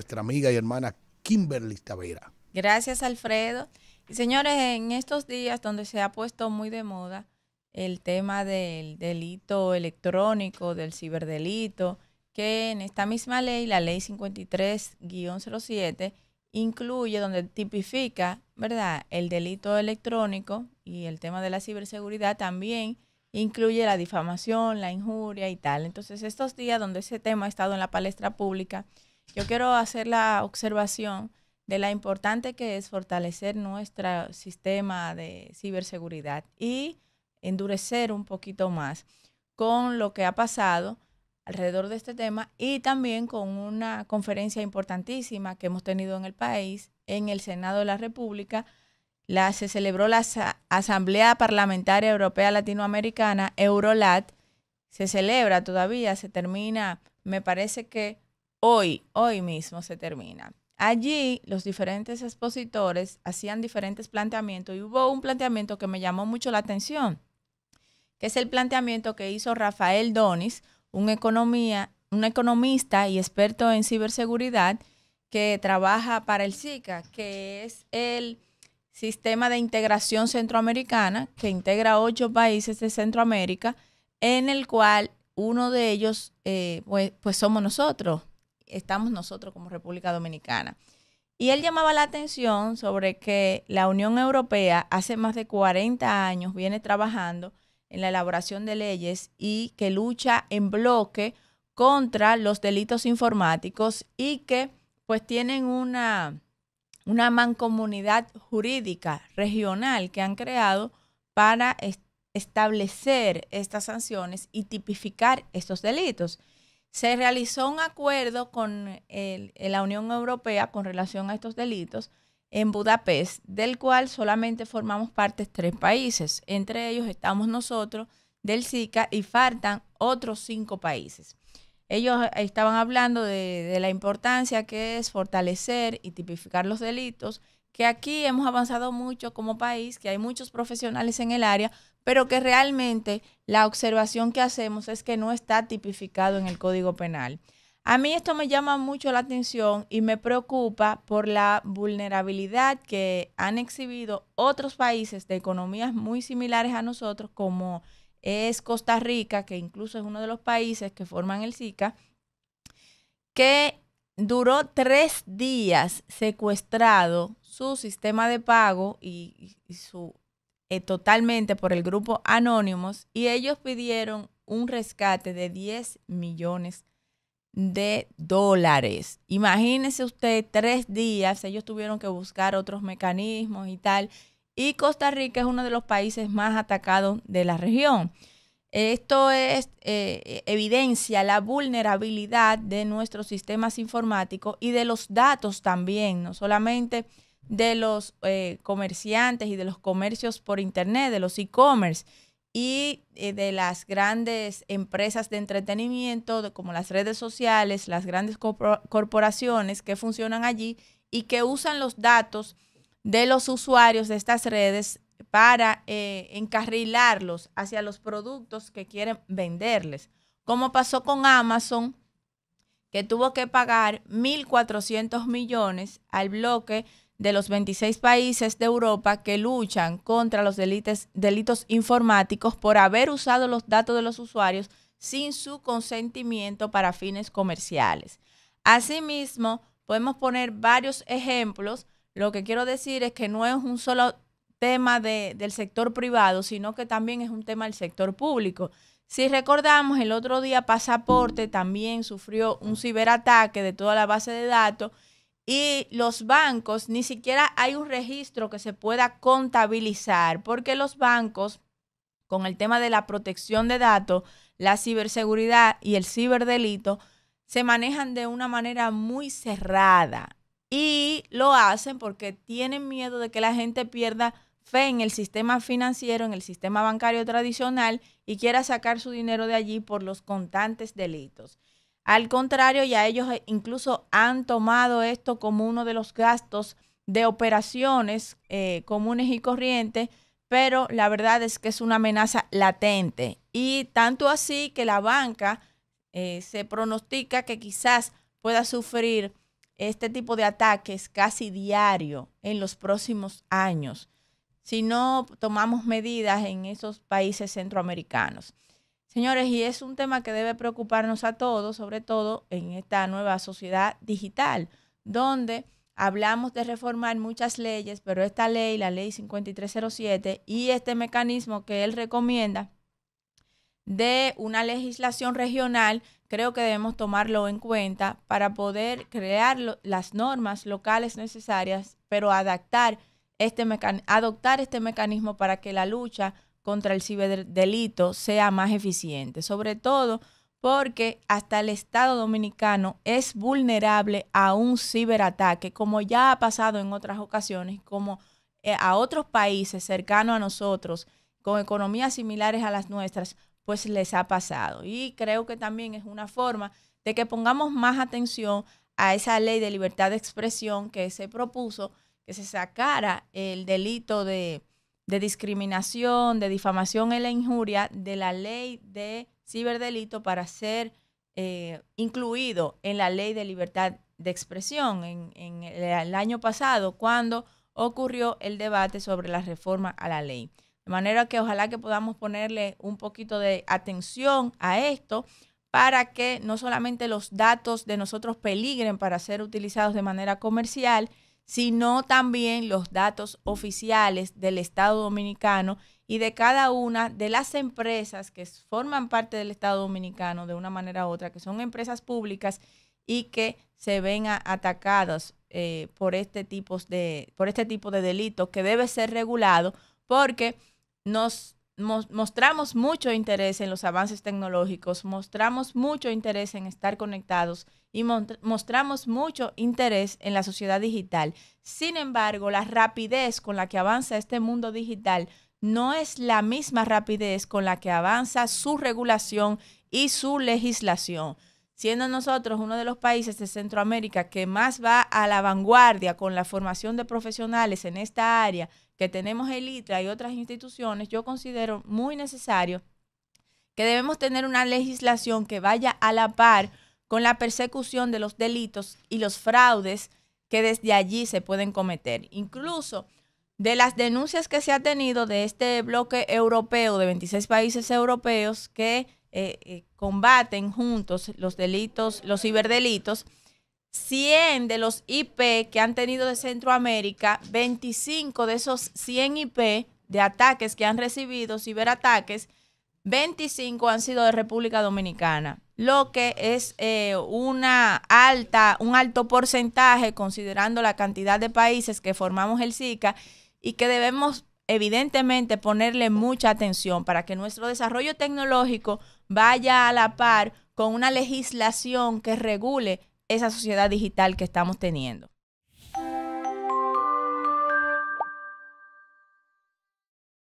nuestra amiga y hermana Kimberly Tavera. Gracias, Alfredo. Y señores, en estos días donde se ha puesto muy de moda el tema del delito electrónico, del ciberdelito, que en esta misma ley, la ley 53-07, incluye donde tipifica, ¿verdad?, el delito electrónico y el tema de la ciberseguridad también incluye la difamación, la injuria y tal. Entonces, estos días donde ese tema ha estado en la palestra pública, yo quiero hacer la observación de la importante que es fortalecer nuestro sistema de ciberseguridad y endurecer un poquito más con lo que ha pasado alrededor de este tema y también con una conferencia importantísima que hemos tenido en el país, en el Senado de la República. La, se celebró la Asamblea Parlamentaria Europea Latinoamericana, Eurolat. Se celebra todavía, se termina, me parece que Hoy, hoy mismo se termina. Allí los diferentes expositores hacían diferentes planteamientos y hubo un planteamiento que me llamó mucho la atención, que es el planteamiento que hizo Rafael Donis, un, economía, un economista y experto en ciberseguridad que trabaja para el SICA, que es el Sistema de Integración Centroamericana, que integra ocho países de Centroamérica, en el cual uno de ellos eh, pues, pues somos nosotros, estamos nosotros como República Dominicana. Y él llamaba la atención sobre que la Unión Europea hace más de 40 años viene trabajando en la elaboración de leyes y que lucha en bloque contra los delitos informáticos y que pues tienen una, una mancomunidad jurídica regional que han creado para establecer estas sanciones y tipificar estos delitos se realizó un acuerdo con eh, la Unión Europea con relación a estos delitos en Budapest, del cual solamente formamos parte tres países. Entre ellos estamos nosotros del SICA y faltan otros cinco países. Ellos eh, estaban hablando de, la importancia que es fortalecer y tipificar los delitos, que aquí hemos avanzado mucho como país, que hay muchos profesionales en el área, pero que realmente la observación que hacemos es que no está tipificado en el Código Penal. A mí esto me llama mucho la atención y me preocupa por la vulnerabilidad que han exhibido otros países de economías muy similares a nosotros, como es Costa Rica, que incluso es uno de los países que forman el SICA, que duró tres días secuestrado su sistema de pago y, su eh, totalmente por el grupo Anónimos y ellos pidieron un rescate de 10 millones de dólares. Imagínese usted tres días, ellos tuvieron que buscar otros mecanismos y tal, y Costa Rica es uno de los países más atacados de la región. Esto es, eh, evidencia la vulnerabilidad de nuestros sistemas informáticos y de los datos también, no solamente de los eh, comerciantes y de los comercios por Internet, de los e-commerce y eh, de las grandes empresas de entretenimiento, como las redes sociales, las grandes corporaciones que funcionan allí y que usan los datos de los usuarios de estas redes para eh, encarrilarlos hacia los productos que quieren venderles, como pasó con Amazon, que tuvo que pagar 1.400 millones al bloque de los 26 países de Europa que luchan contra los delitos informáticos por haber usado los datos de los usuarios sin su consentimiento para fines comerciales. Asimismo, podemos poner varios ejemplos lo que quiero decir es que no es un solo tema del sector privado, sino que también es un tema del sector público. Si recordamos, el otro día Pasaporte también sufrió un ciberataque de toda la base de datos y los bancos, ni siquiera hay un registro que se pueda contabilizar, porque los bancos, con el tema de la protección de datos, la ciberseguridad y el ciberdelito, se manejan de una manera muy cerrada. Y lo hacen porque tienen miedo de que la gente pierda fe en el sistema financiero, en el sistema bancario tradicional y quiera sacar su dinero de allí por los contantes delitos. Al contrario, ya ellos eh, incluso han tomado esto como uno de los gastos de operaciones eh, comunes y corrientes, pero la verdad es que es una amenaza latente. Y tanto así que la banca eh, se pronostica que quizás pueda sufrir este tipo de ataques casi diario en los próximos años si no tomamos medidas en esos países centroamericanos. Señores, y es un tema que debe preocuparnos a todos, sobre todo en esta nueva sociedad digital, donde hablamos de reformar muchas leyes, pero esta ley, la ley 5307 y este mecanismo que él recomienda, de una legislación regional, creo que debemos tomarlo en cuenta para poder crear las normas locales necesarias, pero adaptar este adoptar este mecanismo para que la lucha contra el ciberdelito sea más eficiente, sobre todo porque hasta el Estado dominicano es vulnerable a un ciberataque, como ya ha pasado en otras ocasiones, como eh, a otros países cercanos a nosotros, con economías similares a las nuestras, pues les ha pasado. Y creo que también es una forma de que pongamos más atención a esa ley de libertad de expresión que se propuso, que se sacara el delito de, de discriminación, de difamación y la injuria de la ley de ciberdelito para ser eh, incluido en la ley de libertad de expresión en el año pasado, cuando ocurrió el debate sobre la reforma a la ley. De manera que ojalá que podamos ponerle un poquito de atención a esto para que no solamente los datos de nosotros peligren para ser utilizados de manera comercial, sino también los datos oficiales del Estado dominicano y de cada una de las empresas que forman parte del Estado dominicano de una manera u otra, que son empresas públicas y que se ven atacadas eh, por, este de, por este tipo de delitos que debe ser regulado porque nos mostramos mucho interés en los avances tecnológicos, mostramos mucho interés en estar conectados y mostramos mucho interés en la sociedad digital. Sin embargo, la rapidez con la que avanza este mundo digital no es la misma rapidez con la que avanza su regulación y su legislación siendo nosotros uno de los países de Centroamérica que más va a la vanguardia con la formación de profesionales en esta área, que tenemos el ITRA y otras instituciones, yo considero muy necesario que debemos tener una legislación que vaya a la par con la persecución de los delitos y los fraudes que desde allí se pueden cometer. Incluso de las denuncias que se ha tenido de este bloque europeo de 26 países europeos que eh, eh, combaten juntos los delitos, los ciberdelitos, 100 de los IP que han tenido de Centroamérica, 25 de esos 100 IP de ataques que han recibido, ciberataques, 25 han sido de República Dominicana, lo que es eh, una alta, un alto porcentaje considerando la cantidad de países que formamos el SICA y que debemos evidentemente ponerle mucha atención para que nuestro desarrollo tecnológico vaya a la par con una legislación que regule esa sociedad digital que estamos teniendo.